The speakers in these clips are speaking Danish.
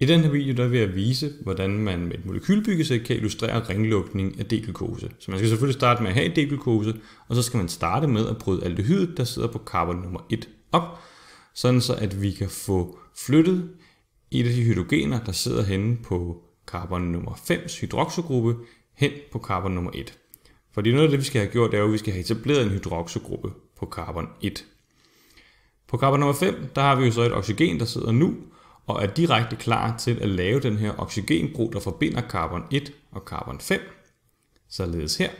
I denne video der vil jeg vise, hvordan man med et molekylbyggesæt kan illustrere ringlukning af D-glukose. Så man skal selvfølgelig starte med at have D-glukose, og så skal man starte med at bryde aldehydet, der sidder på karbon nummer 1 op, sådan så at vi kan få flyttet et af de hydrogener, der sidder henne på karbon nummer 5's hydroxogruppe, hen på karbon nummer 1. Fordi noget af det, vi skal have gjort, er jo, at vi skal have etableret en hydroxogruppe på karbon 1. På karbon nummer 5, der har vi jo så et oxygen, der sidder nu, og er direkte klar til at lave den her oxygenbro, der forbinder carbon 1 og carbon 5, således her.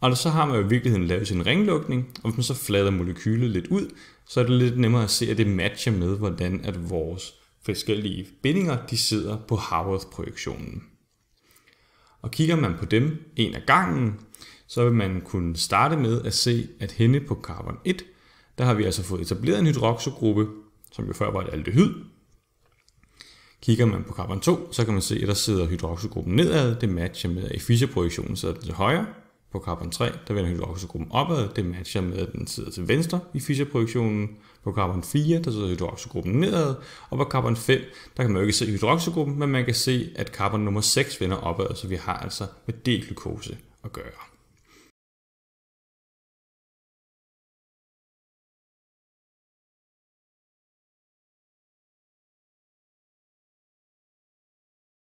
Og så har man jo i virkeligheden lavet sin ringlukning, og hvis man så flader molekylet lidt ud, så er det lidt nemmere at se, at det matcher med, hvordan at vores forskellige bindinger de sidder på Haworth-projektionen. Og kigger man på dem en af gangen, så vil man kunne starte med at se, at henne på carbon 1, der har vi altså fået etableret en hydroxogruppe, som jo før var et aldehyd, Kigger man på carbon 2, så kan man se, at der sidder hydroxygruppen nedad, det matcher med, at i fischerprojektionen sidder den til højre. På carbon 3, der vender hydroxygruppen opad, det matcher med, at den sidder til venstre i fischerprojektionen. På carbon 4, der sidder hydroxygruppen nedad, og på carbon 5, der kan man jo ikke se hydroxygruppen, men man kan se, at carbon nummer 6 vender opad, så vi har altså med D-glukose at gøre.